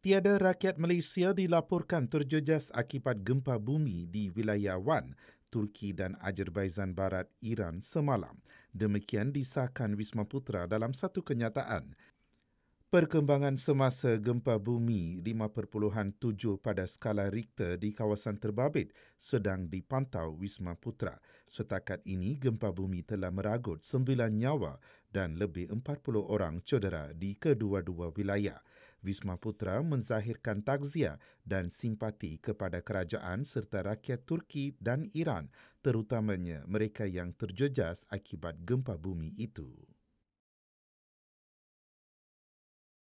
Tiada rakyat Malaysia dilaporkan terjejas akibat gempa bumi di wilayah Wan, Turki dan Azerbaijan Barat, Iran semalam. Demikian disahkan Wisma Putra dalam satu kenyataan. Perkembangan semasa gempa bumi 5.7 pada skala Richter di kawasan terbabit sedang dipantau Wisma Putra. Setakat ini, gempa bumi telah meragut 9 nyawa dan lebih 40 orang cedera di kedua-dua wilayah. Wisma Putra menzahirkan takziah dan simpati kepada kerajaan serta rakyat Turki dan Iran, terutamanya mereka yang terjejas akibat gempa bumi itu.